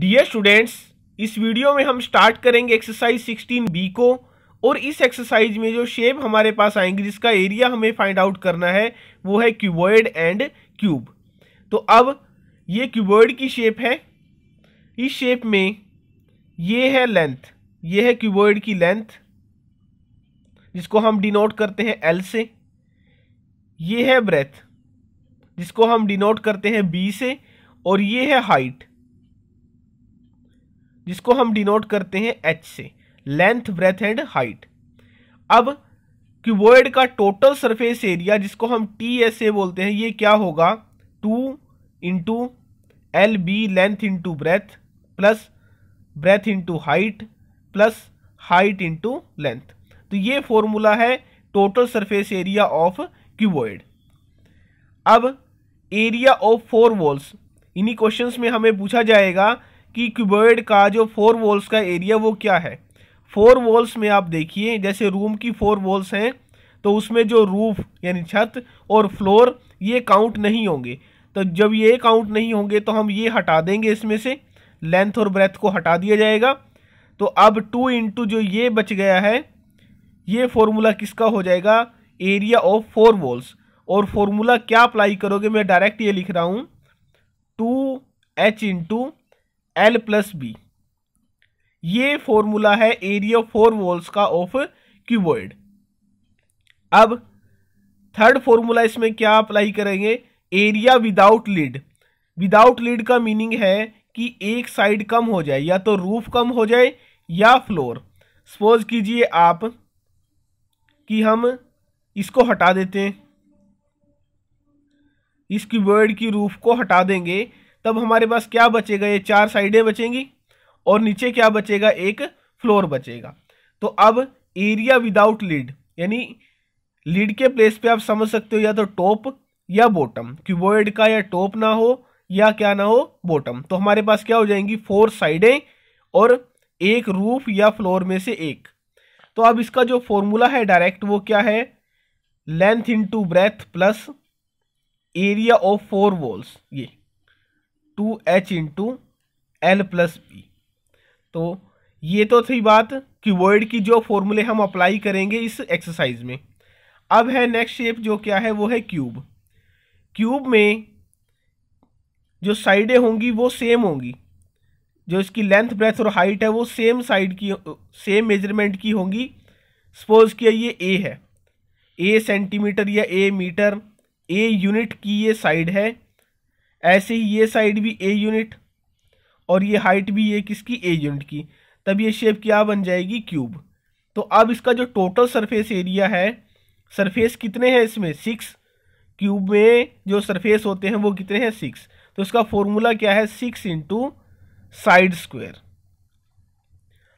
dear students इस video में हम स्टार्ट करेंगे एक्सरसाइज 16 बी को और इस एक्सरसाइज में जो शेप हमारे पास आएंगे जिसका एरिया हमें फाइंड आउट करना है वो है क्यूबॉइड एंड क्यूब तो अब ये क्यूबॉइड की शेप है इस शेप में ये है लेंथ ये है क्यूबॉइड की लेंथ जिसको हम डिनोट करते हैं एल से ये है ब्रेथ जिसको हम डिनोट करते हैं बी से और ये है हाइट जिसको हम डिनोट करते हैं एच से लेंथ ब्रेथ एंड हाइट अब क्यूबोइड का टोटल सरफेस एरिया जिसको हम टी एस ए बोलते हैं ये क्या होगा two into L B length into breadth plus breadth into height plus height into length तो ये फॉर्मूला है total surface area of cuboid अब एरिया ऑफ फोर वॉल्स इन्हीं क्वेश्चंस में हमें पूछा जाएगा कि क्यूबॉइड का जो फोर वॉल्स का एरिया वो क्या है फोर वॉल्स में आप देखिए जैसे रूम की फोर वॉल्स हैं तो उसमें जो रूफ यानी छत और फ्लोर ये काउंट नहीं होंगे तो जब ये काउंट नहीं होंगे तो हम ये हटा देंगे इसमें से लेंथ और ब्रेथ को हटा दिया जाएगा तो अब टू इंटू जो ये बच गया है ये फॉर्मूला किसका हो जाएगा एरिया ऑफ फोर वॉल्स और फॉर्मूला क्या अप्लाई करोगे मैं डायरेक्ट ये लिख रहा हूँ two H into L plus B ये फॉर्मूला है एरिया फोर वॉल्स का ऑफ क्यूबॉइड अब थर्ड फॉर्मूला इसमें क्या अप्लाई करेंगे area without lid without lid का मीनिंग है कि एक साइड कम हो जाए या तो रूफ कम हो जाए या फ्लोर सपोज कीजिए आप कि हम इसको हटा देते हैं इस कीवर्ड की रूफ को हटा देंगे तब हमारे पास क्या बचेगा ये चार साइडें बचेंगी और नीचे क्या बचेगा एक फ्लोर बचेगा तो अब एरिया विदाउट लीड यानी लीड के प्लेस पे आप समझ सकते हो या तो टॉप या बॉटम क्यूबोर्ड का या टॉप ना हो या क्या ना हो बॉटम तो हमारे पास क्या हो जाएंगी फोर साइडें और एक रूफ या फ्लोर में से एक तो अब इसका जो फॉर्मूला है डायरेक्ट वो क्या है length into breadth plus area of four walls ये two H into L plus P तो ये तो थी बात कि वर्ड की जो फॉर्मूले हम अप्लाई करेंगे इस एक्सरसाइज में अब है नेक्स्ट शेप जो क्या है वो है क्यूब क्यूब में जो साइडें होंगी वो सेम होंगी जो इसकी लेंथ ब्रेथ और हाइट है वो सेम साइड की सेम मेजरमेंट की होंगी सपोज किया ये ए है ए सेंटीमीटर या ए मीटर ए यूनिट की ये साइड है ऐसे ही ये साइड भी ए यूनिट और ये हाइट भी ये किसकी ए यूनिट की तब ये शेप क्या बन जाएगी क्यूब तो अब इसका जो टोटल सरफेस एरिया है सरफेस कितने हैं इसमें सिक्स क्यूब में जो सरफेस होते हैं वो कितने हैं सिक्स तो इसका फॉर्मूला क्या है सिक्स इंटू साइड स्क्वेयर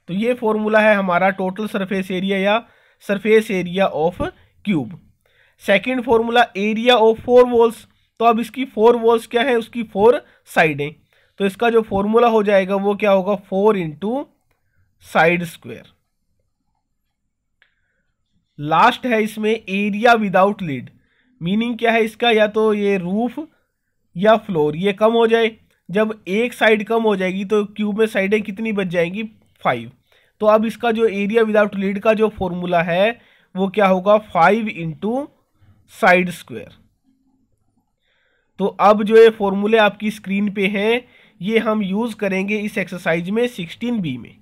तो ये फॉर्मूला है हमारा टोटल सरफेस एरिया या surface area of cube second formula area of four walls तो अब इसकी फोर वॉल्स क्या है उसकी फोर साइडें तो इसका जो फॉर्मूला हो जाएगा वो क्या होगा four into side square last है इसमें एरिया विदाउट लीड मीनिंग क्या है इसका या तो ये रूफ या फ्लोर ये कम हो जाए जब एक साइड कम हो जाएगी तो क्यूब में साइडें कितनी बच जाएंगी फाइव तो अब इसका जो एरिया विदाउट लीड का जो फॉर्मूला है वो क्या होगा फाइव इंटू साइड स्क्वेयर तो अब जो ये फॉर्मूले आपकी स्क्रीन पे हैं ये हम यूज़ करेंगे इस एक्सरसाइज में सिक्सटीन बी में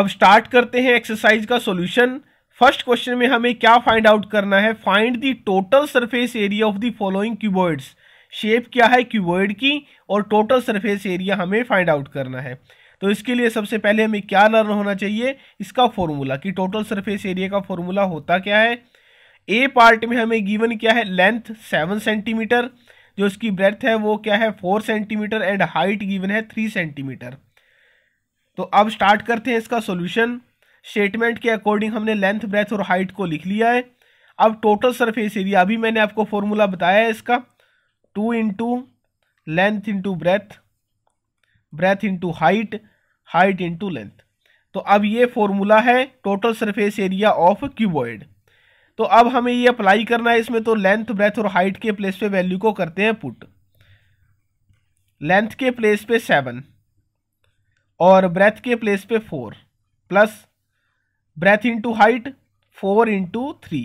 अब स्टार्ट करते हैं एक्सरसाइज का सॉल्यूशन फर्स्ट क्वेश्चन में हमें क्या फाइंड आउट करना है find the total surface area of the following cuboids shape क्या है क्यूबॉइड की और टोटल सरफेस एरिया हमें फाइंड आउट करना है तो इसके लिए सबसे पहले हमें क्या लर्न होना चाहिए इसका फॉर्मूला कि टोटल सरफेस एरिया का फॉर्मूला होता क्या है ए पार्ट में हमें गिवन क्या है लेंथ सेवन सेंटीमीटर जो इसकी ब्रेथ है वो क्या है four centimetre and height given है थ्री सेंटीमीटर तो अब स्टार्ट करते हैं इसका सॉल्यूशन स्टेटमेंट के अकॉर्डिंग हमने लेंथ ब्रेथ और हाइट को लिख लिया है अब टोटल सरफेस एरिया अभी मैंने आपको फॉर्मूला बताया है इसका two into length into breadth breadth into height height into length तो अब ये फॉर्मूला है total surface area of cuboid तो अब हमें ये अप्लाई करना है इसमें तो लेंथ ब्रेथ और हाइट के प्लेस पे वैल्यू को करते हैं पुट लेंथ के प्लेस पे सेवन और ब्रेथ के प्लेस पे four plus breadth into height four into three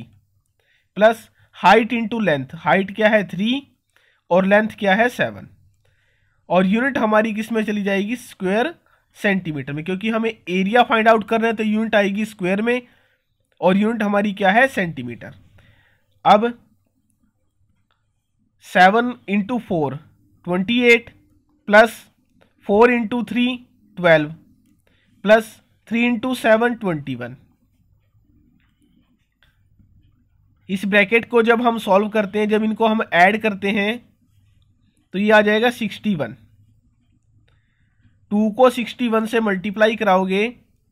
plus height into length height क्या है थ्री और लेंथ क्या है सेवन और यूनिट हमारी किस में चली जाएगी स्क्वेयर सेंटीमीटर में क्योंकि हमें एरिया फाइंड आउट करना है तो यूनिट आएगी स्क्वेयर में और यूनिट हमारी क्या है सेंटीमीटर अब seven into four twenty eight plus four into three twelve plus three into seven twenty one इस ब्रैकेट को जब हम सॉल्व करते हैं जब इनको हम ऐड करते हैं तो ये आ जाएगा सिक्सटी वन टू को सिक्सटी वन से मल्टीप्लाई कराओगे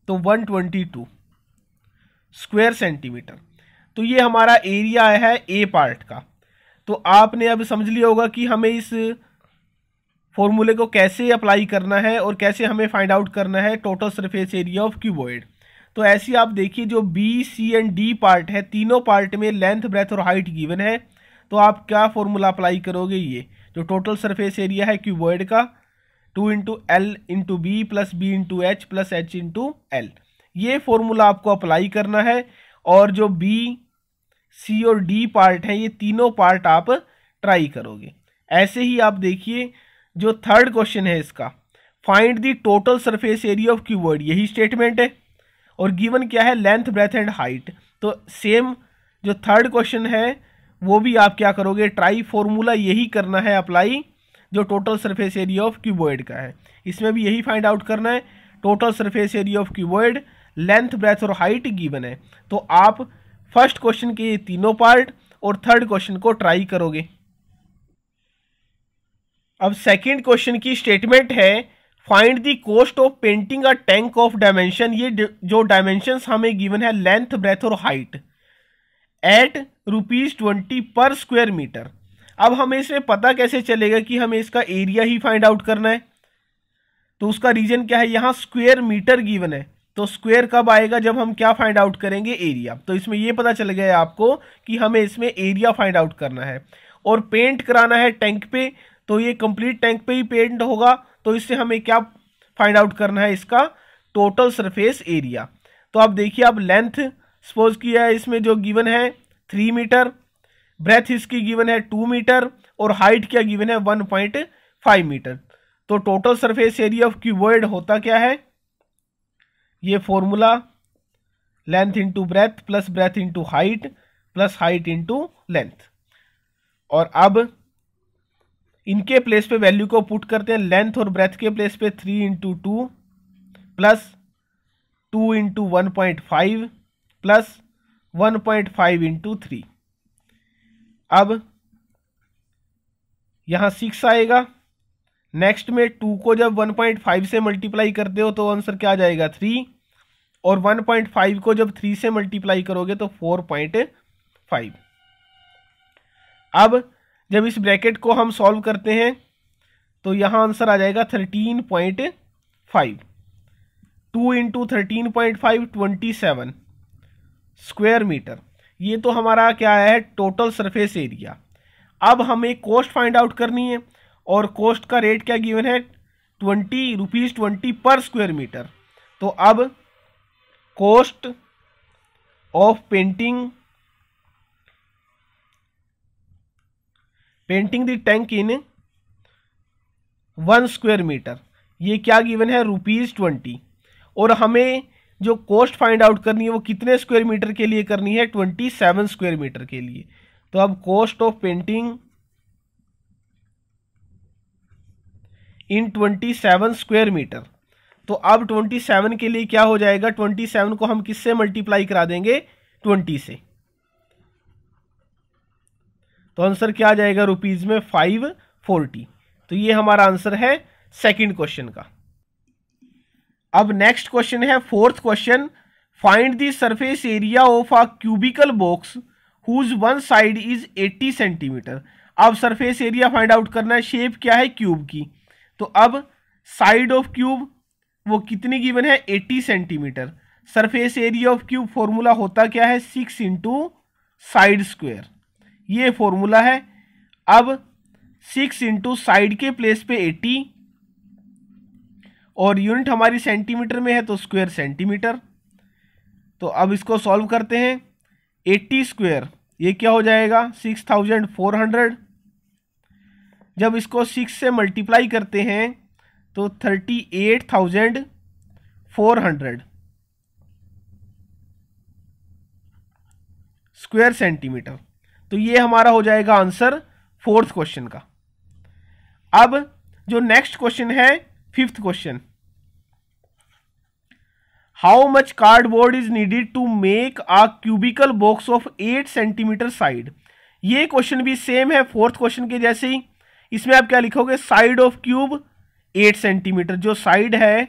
तो one twenty two square centimetre तो ये हमारा एरिया है ए पार्ट का तो आपने अब समझ लिया होगा कि हमें इस फॉर्मूले को कैसे अप्लाई करना है और कैसे हमें फाइंड आउट करना है total surface area of cuboid तो ऐसी आप देखिए जो B C and D part है तीनों पार्ट में लेंथ ब्रेथ और हाइट गिवन है तो आप क्या फॉर्मूला अप्लाई करोगे ये जो टोटल सरफेस एरिया है क्यूबॉइड का two into L into B plus B into H plus H into L ये फॉर्मूला आपको अप्लाई करना है और जो बी सी और डी पार्ट है ये तीनों पार्ट आप ट्राई करोगे ऐसे ही आप देखिए जो थर्ड क्वेश्चन है इसका find the total surface area of keyword यही स्टेटमेंट है और गिवन क्या है लेंथ ब्रेथ एंड हाइट तो सेम जो थर्ड क्वेश्चन है वो भी आप क्या करोगे ट्राई फॉर्मूला यही करना है अप्लाई जो total surface area of cuboid का है इसमें भी यही फाइंड आउट करना है total surface area of cuboid length breadth और हाइट गिवन है तो आप फर्स्ट क्वेश्चन के तीनों पार्ट और थर्ड क्वेश्चन को ट्राई करोगे अब सेकंड क्वेश्चन की स्टेटमेंट है find the cost of painting a tank of dimension ये जो डायमेंशन हमें गिवन है लेंथ ब्रेथ और height at rupees twenty per square metre अब हमें इसमें पता कैसे चलेगा कि हमें इसका एरिया ही फाइंड आउट करना है तो उसका रीजन क्या है यहां स्क्वेयर मीटर गिवन है तो स्क्वायर कब आएगा जब हम क्या फाइंड आउट करेंगे एरिया तो इसमें ये पता चल गया है आपको कि हमें इसमें एरिया फाइंड आउट करना है और पेंट कराना है टैंक पे तो ये कंप्लीट टैंक पे ही पेंट होगा तो इससे हमें क्या फाइंड आउट करना है इसका टोटल सरफेस एरिया तो आप देखिए आप लेंथ सपोज किया है इसमें जो गिवन है थ्री मीटर ब्रेथ इसकी गिवन है टू मीटर और हाइट क्या गिवन है वन पॉइंट फाइव मीटर तो total surface area of cuboid होता क्या है ये formula length into breadth plus breadth into height plus height into length और अब इनके प्लेस पे वैल्यू को पुट करते हैं लेंथ और ब्रेथ के प्लेस पे three into two plus two into one point five plus one point five into three अब यहां सिक्स आएगा नेक्स्ट में टू को जब 1.5 से मल्टीप्लाई करते हो तो आंसर क्या आ जाएगा थ्री और 1.5 को जब थ्री से मल्टीप्लाई करोगे तो 4.5 अब जब इस ब्रैकेट को हम सॉल्व करते हैं तो यहाँ आंसर आ जाएगा thirteen point five two into thirteen point five twenty seven square metre ये तो हमारा क्या है टोटल सरफेस एरिया अब हमें कॉस्ट फाइंड आउट करनी है और कॉस्ट का रेट क्या गिवन है twenty rupees twenty per square metre तो अब cost of painting painting the tank in one square metre ये क्या गिवन है रुपीज़ ट्वेंटी और हमें जो कॉस्ट फाइंड आउट करनी है वो कितने स्क्वायर मीटर के लिए करनी है ट्वेंटी सेवन स्क्वायर मीटर के लिए तो अब cost of painting in twenty seven square metre तो अब ट्वेंटी सेवन के लिए क्या हो जाएगा ट्वेंटी सेवन को हम किससे मल्टीप्लाई करा देंगे ट्वेंटी से तो आंसर क्या आ जाएगा रुपीज में फाइव फोर्टी तो ये हमारा आंसर है सेकंड क्वेश्चन का अब नेक्स्ट क्वेश्चन है fourth question find the surface area of a cubical box whose one side is 80 centimetre अब सरफेस एरिया फाइंड आउट करना है शेप क्या है क्यूब की तो अब साइड ऑफ क्यूब वो कितनी गिवन है 80 centimetre surface area of cube formula होता क्या है सिक्स इंटू साइड स्क्वेयर ये फॉर्मूला है अब सिक्स इंटू साइड के प्लेस पे एटी और यूनिट हमारी सेंटीमीटर में है तो स्क्वेयर सेंटीमीटर तो अब इसको सॉल्व करते हैं एट्टी स्क्वेयर ये क्या हो जाएगा सिक्स थाउजेंड फोर हंड्रेड जब इसको सिक्स से मल्टीप्लाई करते हैं तो thirty eight thousand four hundred square centimetre तो ये हमारा हो जाएगा आंसर फोर्थ क्वेश्चन का अब जो नेक्स्ट क्वेश्चन है fifth question how much cardboard is needed to make a cubical box of eight centimetre side ये क्वेश्चन भी सेम है फोर्थ क्वेश्चन के जैसे ही इसमें आप क्या लिखोगे side of cube eight centimetre जो साइड है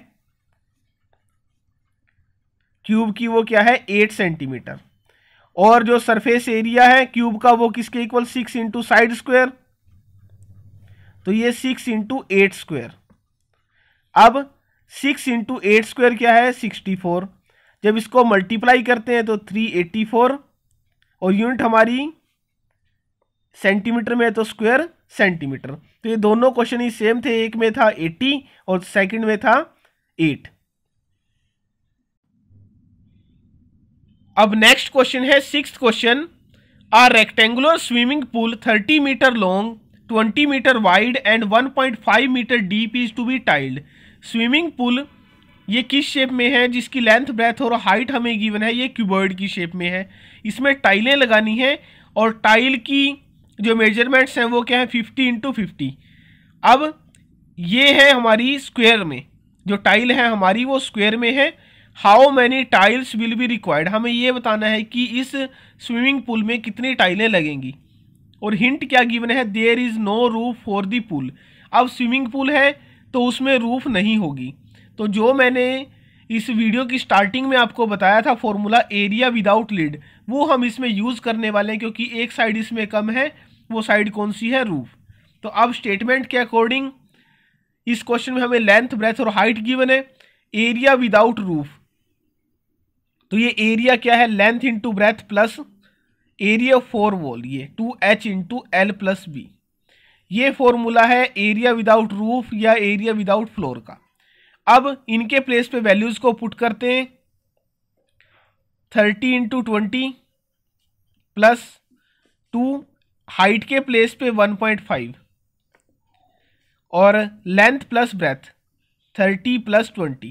क्यूब की वो क्या है एट सेंटीमीटर और जो सरफेस एरिया है क्यूब का वो किसके equal six into side square तो ये सिक्स इंटू एट स्क्वेयर अब सिक्स इंटू एट स्क्वेयर क्या है सिक्सटी फोर जब इसको मल्टीप्लाई करते हैं तो थ्री एट्टी फोर और यूनिट हमारी सेंटीमीटर में है तो स्क्वायर सेंटीमीटर तो ये दोनों क्वेश्चन ही सेम थे एक में था एट्टी और सेकंड में था एट अब नेक्स्ट क्वेश्चन है six question a rectangular swimming pool thirty metre long twenty metre wide and one point five metre deep is to be tiled swimming pool ये किस शेप में है जिसकी लेंथ ब्रेथ और हाइट हमें given है ये क्यूबर्ड की शेप में है इसमें टाइलें लगानी है और टाइल की जो मेजरमेंट्स हैं वो क्या है फिफ्टी इंटू फिफ्टी अब ये है हमारी स्क्वेयर में जो टाइल है हमारी वो स्क्वेयर में है how many tiles will be required हमें ये बताना है कि इस स्विमिंग पूल में कितनी टाइलें लगेंगी और हिंट क्या गिवन है there is no roof for the pool अब स्विमिंग पूल है तो उसमें रूफ नहीं होगी तो जो मैंने इस वीडियो की स्टार्टिंग में आपको बताया था फॉर्मूला एरिया विदाउट लिड वो हम इसमें यूज़ करने वाले हैं क्योंकि एक साइड इसमें कम है वो साइड कौन सी है रूफ तो अब स्टेटमेंट के अकॉर्डिंग इस क्वेश्चन में हमें लेंथ ब्रेथ और हाइट गिवन है एरिया विदाउट रूफ तो ये एरिया क्या है length into breadth plus area four wall ये two H into L plus B ये फॉर्मूला है एरिया विदाउट रूफ या एरिया विदाउट फ्लोर का अब इनके प्लेस पे वैल्यूज़ को पुट करते हैं thirty into twenty plus two height के प्लेस पे 1.5 और लेंथ प्लस ब्रेथ 30 प्लस 20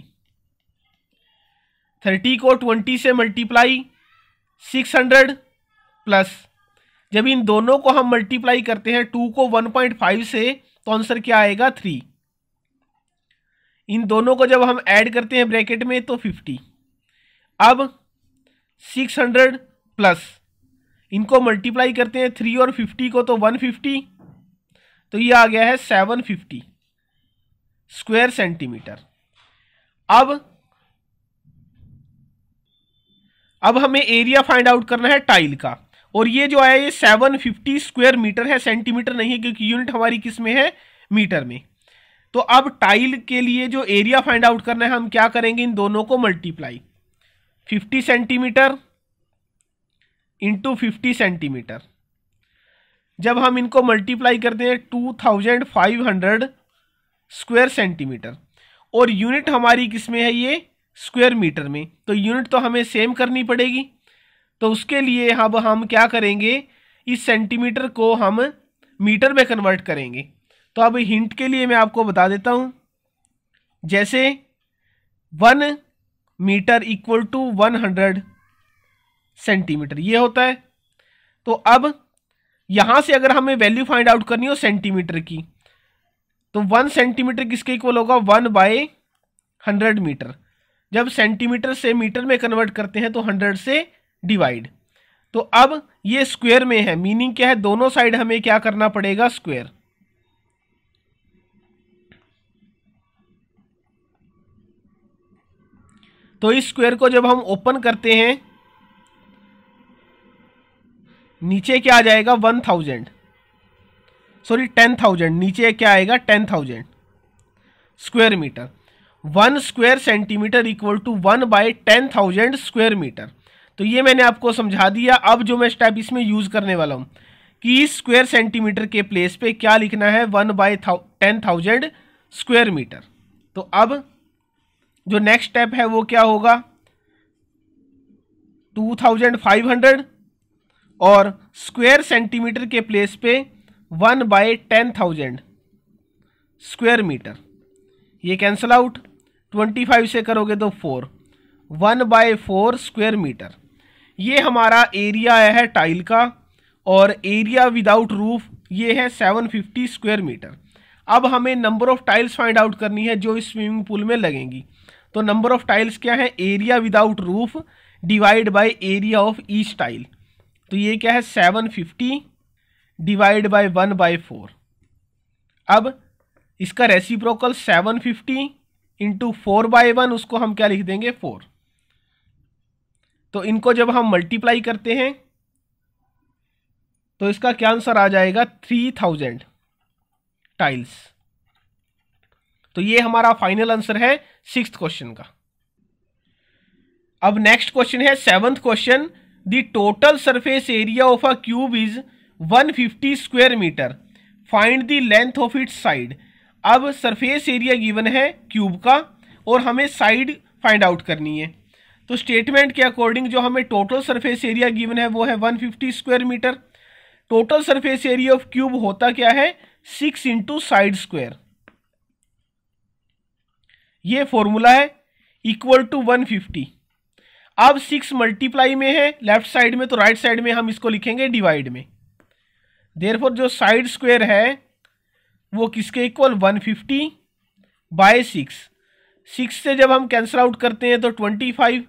30 को 20 से मल्टीप्लाई 600 प्लस जब इन दोनों को हम मल्टीप्लाई करते हैं 2 को 1.5 से तो आंसर क्या आएगा 3 इन दोनों को जब हम ऐड करते हैं ब्रैकेट में तो 50 अब 600 प्लस इनको मल्टीप्लाई करते हैं थ्री और फिफ्टी को तो वन फिफ्टी तो ये आ गया है सेवन फिफ्टी स्क्वेयर सेंटीमीटर अब अब हमें एरिया फाइंड आउट करना है टाइल का और ये जो आया ये सेवन फिफ्टी स्क्वेयर मीटर है सेंटीमीटर नहीं है क्योंकि यूनिट हमारी किस में है मीटर में तो अब टाइल के लिए जो एरिया फाइंड आउट करना है हम क्या करेंगे इन दोनों को multiply fifty centimetre into fifty centimetre जब हम इनको मल्टीप्लाई करते हैं two thousand five hundred square centimetre और यूनिट हमारी किस में है ये स्क्वेयर मीटर में तो यूनिट तो हमें सेम करनी पड़ेगी तो उसके लिए अब हम क्या करेंगे इस सेंटीमीटर को हम मीटर में कन्वर्ट करेंगे तो अब हिंट के लिए मैं आपको बता देता हूँ जैसे one metre equal to one hundred centimetre ये होता है तो अब यहां से अगर हमें वैल्यू फाइंड आउट करनी हो सेंटीमीटर की तो वन सेंटीमीटर किसके इक्वल होगा वन बाय हंड्रेड मीटर जब सेंटीमीटर से मीटर में कन्वर्ट करते हैं तो हंड्रेड से डिवाइड तो अब ये स्क्वेयर में है मीनिंग क्या है दोनों साइड हमें क्या करना पड़ेगा स्क्वेयर तो इस स्क्वायर को जब हम ओपन करते हैं नीचे क्या आ जाएगा one thousand sorry ten thousand नीचे क्या आएगा ten thousand square metre one square centimetre equal to one by ten thousand square metre तो ये मैंने आपको समझा दिया अब जो मैं स्टेप इसमें यूज़ करने वाला हूँ कि इस सेंटीमीटर के प्लेस पे क्या लिखना है one by ten thousand square metre तो अब जो नेक्स्ट स्टेप है वो क्या होगा टू थाउजेंड फाइव हंड्रेड और स्क्वायर सेंटीमीटर के प्लेस पे one by ten thousand square metre ये कैंसल आउट ट्वेंटी फाइव से करोगे तो four one by four square metre ये हमारा एरिया है टाइल का और एरिया विदाउट रूफ ये है सेवन फिफ्टी स्क्वेयर मीटर अब हमें number of tiles find out करनी है जो इस स्विमिंग पूल में लगेंगी तो नंबर ऑफ़ टाइल्स क्या है area without roof divide by area of each tile तो ये क्या है seven fifty divide by one by four अब इसका reciprocal seven fifty into four by one उसको हम क्या लिख देंगे फोर तो इनको जब हम मल्टीप्लाई करते हैं तो इसका क्या आंसर आ जाएगा थ्री थाउजेंड टाइल्स तो ये हमारा फाइनल आंसर है सिक्स क्वेश्चन का अब नेक्स्ट क्वेश्चन है seventh question the total surface area of a cube is 150 square meter find the length of its side अब सरफेस एरिया गिवन है क्यूब का और हमें साइड फाइंड आउट करनी है तो स्टेटमेंट के अकॉर्डिंग जो हमें टोटल सरफेस एरिया गिवन है वो है 150 square metre total surface area of cube होता क्या है सिक्स इंटू साइड स्क्वायर ये फॉर्मूला है इक्वल टू 150 अब सिक्स मल्टीप्लाई में है लेफ्ट साइड में तो राइट right साइड में हम इसको लिखेंगे डिवाइड में देरफोर जो साइड स्क्वेयर है वो किसके equal one fifty by six six से जब हम कैंसिल आउट करते हैं तो ट्वेंटी फाइव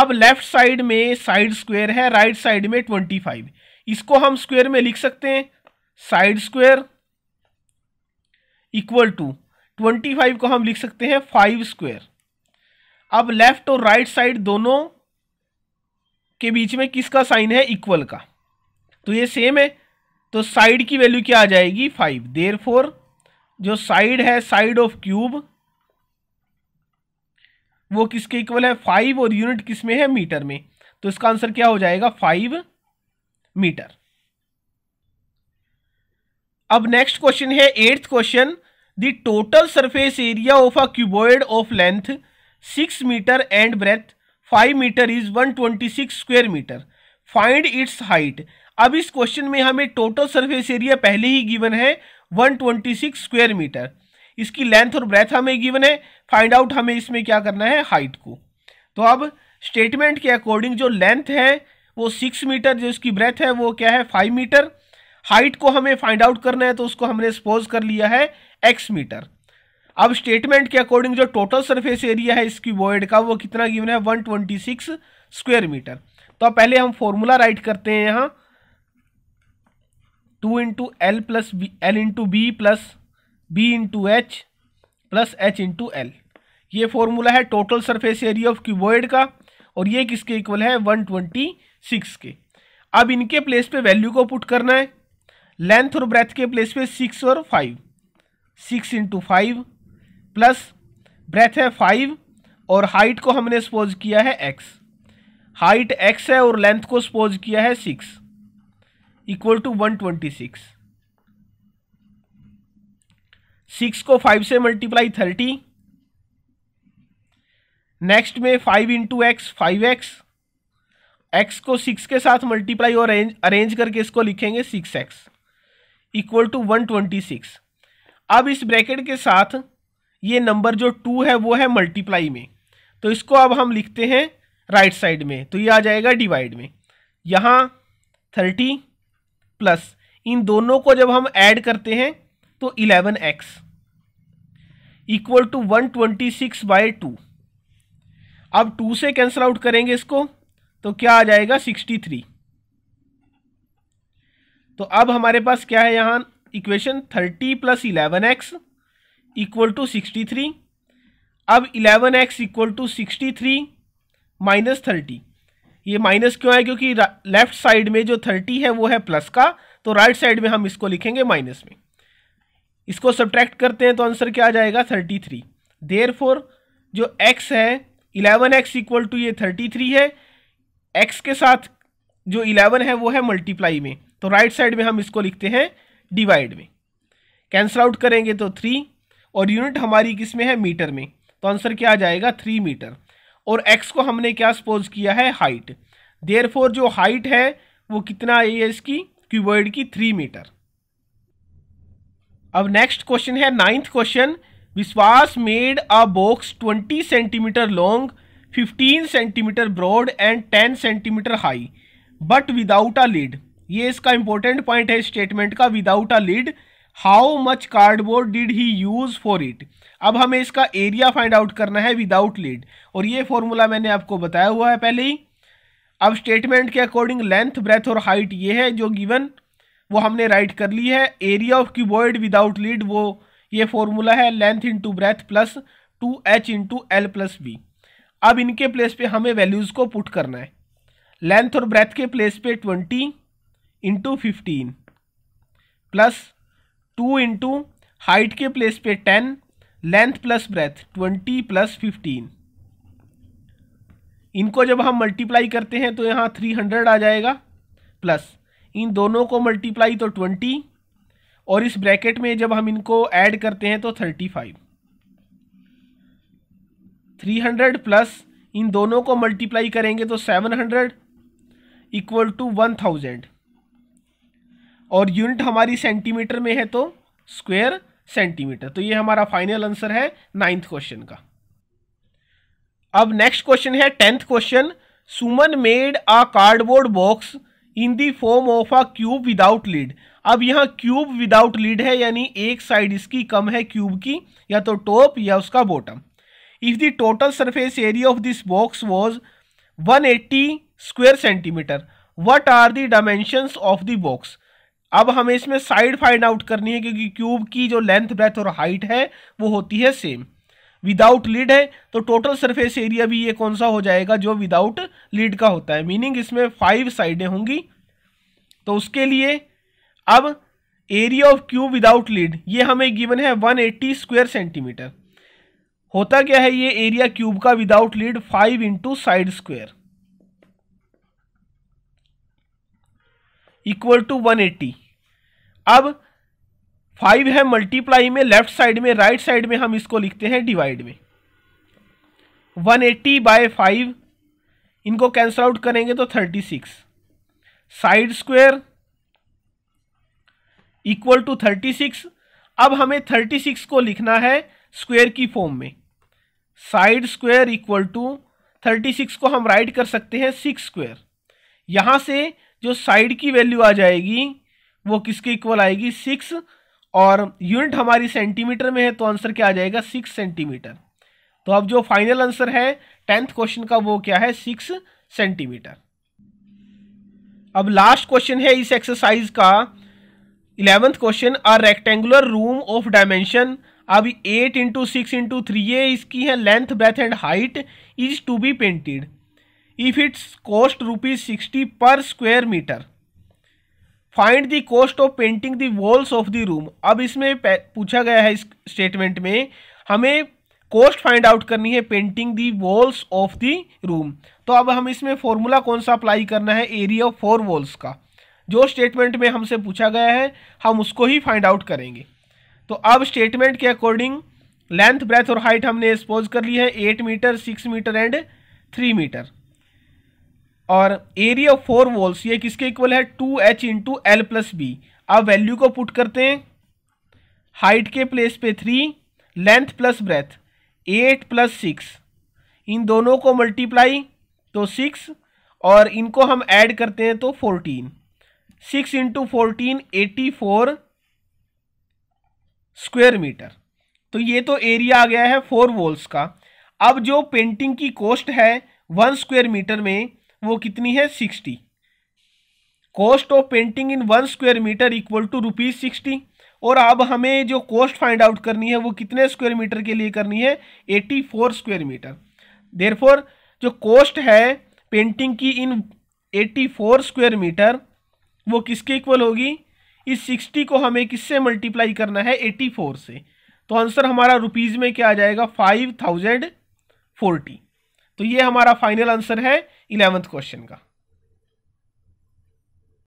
अब लेफ्ट साइड में साइड स्क्वेयर है राइट right साइड में ट्वेंटी फाइव इसको हम स्क्वेयर में लिख सकते हैं side square equal to twenty five को हम लिख सकते हैं फाइव स्क्वेयर अब लेफ्ट और राइट साइड दोनों के बीच में किसका साइन है इक्वल का तो ये सेम है तो साइड की वैल्यू क्या आ जाएगी फाइव देर फोर जो साइड है साइड ऑफ क्यूब वो किसके इक्वल है फाइव और यूनिट किस में है मीटर में तो इसका आंसर क्या हो जाएगा फाइव मीटर अब नेक्स्ट क्वेश्चन है eighth question the total surface area of a cuboid of length six metre and breadth five metre is one twenty six square metre find its height अब इस question में हमें total surface area पहले ही given है one twenty six square metre इसकी length और breadth हमें गिवन है फाइंड आउट हमें इसमें क्या करना है हाइट को तो अब स्टेटमेंट के अकॉर्डिंग जो लेंथ है वो सिक्स मीटर जो इसकी ब्रेथ है वो क्या है फाइव मीटर हाइट को हमें फाइंड आउट करना है तो उसको हमने सपोज कर लिया है एक्स मीटर अब स्टेटमेंट के अकॉर्डिंग जो टोटल सरफेस एरिया है इसकी वॉइड का वो कितना गिवन है 126 स्क्वायर मीटर तो पहले हम फॉर्मूला राइट करते हैं यहाँ two into L plus L into B plus B into H plus H into L ये फॉर्मूला है टोटल सरफेस एरिया ऑफ की का और ये किसके इक्वल है वन के अब इनके प्लेस पर वैल्यू को पुट करना है लेंथ और ब्रेथ के प्लेस पे सिक्स और five six into five plus breadth है फाइव और हाइट को हमने सपोज किया है एक्स हाइट एक्स है और लेंथ को सपोज किया है six equal to one twenty six six को फाइव से मल्टीप्लाई थर्टी नेक्स्ट में five into x five x x को सिक्स के साथ मल्टीप्लाई और अरेंज अरेंज करके इसको लिखेंगे six x equal to one twenty six अब इस ब्रैकेट के साथ ये नंबर जो टू है वो है मल्टीप्लाई में तो इसको अब हम लिखते हैं राइट साइड में तो ये आ जाएगा डिवाइड में यहाँ थर्टी प्लस इन दोनों को जब हम ऐड करते हैं तो eleven x equal to one twenty six by two अब टू से कैंसिल आउट करेंगे इसको तो क्या आ जाएगा सिक्सटी थ्री तो अब हमारे पास क्या है यहाँ equation thirty plus eleven x equal to sixty three अब eleven x equal to sixty three minus thirty ये माइनस क्यों है क्योंकि लेफ्ट साइड में जो थर्टी है वो है प्लस का तो राइट right साइड में हम इसको लिखेंगे माइनस में इसको सब्ट्रैक्ट करते हैं तो आंसर क्या आ जाएगा थर्टी थ्री देर फोर जो एक्स है इलेवन एक्स इक्वल टू ये थर्टी थ्री है एक्स के साथ जो इलेवन है वो है मल्टीप्लाई में तो राइट right साइड में हम इसको लिखते हैं डिवाइड में कैंसिल आउट करेंगे तो थ्री और यूनिट हमारी किस में है मीटर में तो आंसर क्या आ जाएगा थ्री मीटर और एक्स को हमने क्या सपोज किया है हाइट देयर जो हाइट है वो कितना है इसकी क्यूबॉइड की थ्री मीटर अब नेक्स्ट क्वेश्चन है ninth question Vishwas made a box twenty centimetre long fifteen centimetre broad and ten centimetre high but without a lid ये इसका इंपॉर्टेंट पॉइंट है स्टेटमेंट का without a lid how much cardboard did he use for it अब हमें इसका area find out करना है without lead और ये फॉर्मूला मैंने आपको बताया हुआ है पहले ही अब स्टेटमेंट के अकॉर्डिंग लेंथ ब्रेथ और हाइट ये है जो गिवन वो हमने राइट कर ली है area of cuboid without lid वो ये फॉर्मूला है length into breadth plus two H into L plus B अब इनके प्लेस पे हमें वैल्यूज़ को पुट करना है लेंथ और ब्रेथ के प्लेस पे twenty into fifteen plus two into height के प्लेस पे ten length plus breadth twenty plus fifteen इनको जब हम मल्टीप्लाई करते हैं तो यहाँ थ्री हंड्रेड आ जाएगा प्लस इन दोनों को मल्टीप्लाई तो ट्वेंटी और इस ब्रैकेट में जब हम इनको ऐड करते हैं तो thirty five three hundred plus इन दोनों को मल्टीप्लाई करेंगे तो seven hundred equal to one thousand और यूनिट हमारी सेंटीमीटर में है तो स्क्वेयर सेंटीमीटर तो ये हमारा फाइनल आंसर है नाइन्थ क्वेश्चन का अब नेक्स्ट क्वेश्चन है tenth question Suman made a cardboard box in the form of a cube without lid अब यहाँ क्यूब विदाउट लीड है यानी एक साइड इसकी कम है क्यूब की या तो टॉप या उसका bottom if the total surface area of this box was 180 square centimetre what are the dimensions of the box अब हमें इसमें साइड फाइंड आउट करनी है क्योंकि क्यूब की जो लेंथ ब्रेथ और हाइट है वो होती है सेम विदाउट लीड है तो टोटल सरफेस एरिया भी ये कौन सा हो जाएगा जो विदाउट लीड का होता है मीनिंग इसमें फाइव साइडें होंगी तो उसके लिए अब area of cube without lid ये हमें गिवन है 180 स्क्वेयर सेंटीमीटर होता क्या है ये एरिया क्यूब का without lid five into side square equal to one eighty अब फाइव है मल्टीप्लाई में लेफ्ट साइड में राइट right साइड में हम इसको लिखते हैं डिवाइड में वन एट्टी बाय फाइव इनको कैंसल आउट करेंगे तो thirty six side square equal to thirty six अब हमें थर्टी सिक्स को लिखना है स्क्वेयर की फॉर्म में side square equal to thirty six को हम राइट कर सकते हैं सिक्स स्क्वेयर यहां से जो साइड की वैल्यू आ जाएगी वो किसके इक्वल आएगी सिक्स और यूनिट हमारी सेंटीमीटर में है तो आंसर क्या आ जाएगा सिक्स सेंटीमीटर तो अब जो फाइनल आंसर है टेंथ क्वेश्चन का वो क्या है सिक्स सेंटीमीटर अब लास्ट क्वेश्चन है इस एक्सरसाइज का eleventh question a rectangular room of dimension अब eight into six into three ये इसकी है length breadth and height is to be painted if its cost rupees sixty per square metre find the cost of painting the walls of the room अब इसमें पूछा गया है इस statement में हमें कॉस्ट फाइंड आउट करनी है painting the walls of the room तो अब हम इसमें फॉर्मूला कौन सा अप्लाई करना है एरिया ऑफ फोर वॉल्स का जो स्टेटमेंट में हमसे पूछा गया है हम उसको ही फाइंड आउट करेंगे तो अब स्टेटमेंट के अकॉर्डिंग लेंथ ब्रेथ और हाइट हमने एक्सपोज कर ली है eight metre six metre and three metre और एरिया ऑफ फोर वॉल्स ये किसके इक्वल है to H into L plus b आप वैल्यू को पुट करते हैं हाइट के प्लेस पे three length plus breadth eight plus six इन दोनों को मल्टीप्लाई तो सिक्स और इनको हम ऐड करते हैं तो fourteen six into fourteen eighty four square metre तो ये तो एरिया आ गया है फोर वॉल्स का अब जो पेंटिंग की कॉस्ट है वन स्क्वेयर मीटर में वो कितनी है sixty cost of painting in one square metre equal to rupees sixty और अब हमें जो कॉस्ट फाइंड आउट करनी है वो कितने स्क्वायर मीटर के लिए करनी है eighty four square metre therefore जो कॉस्ट है पेंटिंग की in eighty four square metre वो किसके इक्वल होगी इस सिक्सटी को हमें किससे मल्टीप्लाई करना है एटी फोर से तो आंसर हमारा रुपीज़ में क्या आ जाएगा फाइव थाउजेंड फोर्टी तो ये हमारा फाइनल आंसर है इलेवंथ क्वेश्चन का